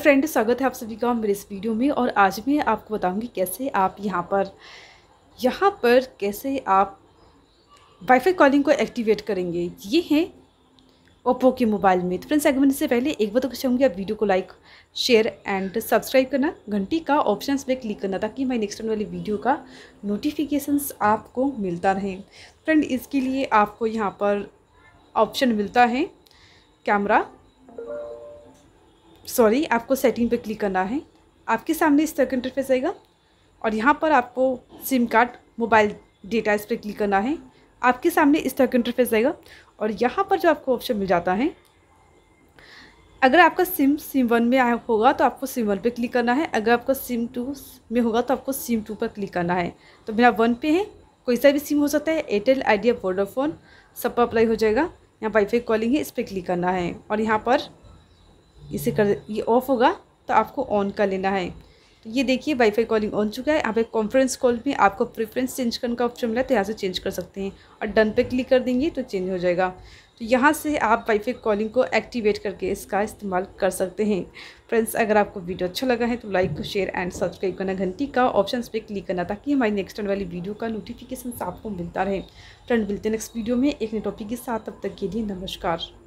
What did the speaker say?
friend स्वागत है आप सभी का मेरे इस वीडियो में और आज मैं आपको बताऊंगी कैसे आप यहाँ पर यहाँ पर कैसे आप वाईफाई कॉलिंग को एक्टिवेट करेंगे ये हैं ओप्पो के मोबाइल में तो फ्रेंड्स सेगमेंट से पहले एक तो कुछ चाहूँगी आप वीडियो को लाइक शेयर एंड सब्सक्राइब करना घंटी का ऑप्शन पर क्लिक करना ताकि मैं नेक्स्ट वाली वीडियो का नोटिफिकेशन आपको मिलता रहे फ्रेंड इसके लिए आपको यहाँ पर ऑप्शन मिलता है कैमरा सॉरी आपको सेटिंग पे क्लिक करना है आपके सामने इस तरह का इंटरफेस आएगा और यहाँ पर आपको सिम कार्ड मोबाइल डेटा इस पर क्लिक करना है आपके सामने इस तरह का इंटरफेस आएगा और यहाँ पर जो आपको ऑप्शन मिल जाता है अगर आपका सिम सिम वन में आया होगा तो आपको सिम वन पे क्लिक करना है अगर आपका सिम टू में होगा तो आपको सिम टू पर क्लिक करना है तो मेरा वन पे है कोई सा भी सिम हो सकता है एयरटेल आइडिया वोडाफोन सब पर अप्लाई हो जाएगा यहाँ वाईफाई कॉलिंग है इस पर क्लिक करना है और यहाँ पर इसे कर ये ऑफ़ होगा तो आपको ऑन कर लेना है तो ये देखिए वाईफाई कॉलिंग ऑन चुका है आप एक कॉन्फ्रेंस कॉल में आपको प्रेफरेंस चेंज करने का ऑप्शन मिला तो यहाँ से चेंज कर सकते हैं और डन पे क्लिक कर देंगे तो चेंज हो जाएगा तो यहाँ से आप वाईफाई कॉलिंग को एक्टिवेट करके इसका इस्तेमाल कर सकते हैं फ्रेंड्स अगर आपको वीडियो अच्छा लगा है तो लाइक शेयर एंड सब्सक्राइब करना घंटी का ऑप्शन पर क्लिक करना ताकि हमारी नेक्स्ट टाइम वाली वीडियो का नोटिफिकेशन आपको मिलता रहे फ्रेंड मिलते हैं नेक्स्ट वीडियो में एक नए टॉपिक के साथ तब तक के लिए नमस्कार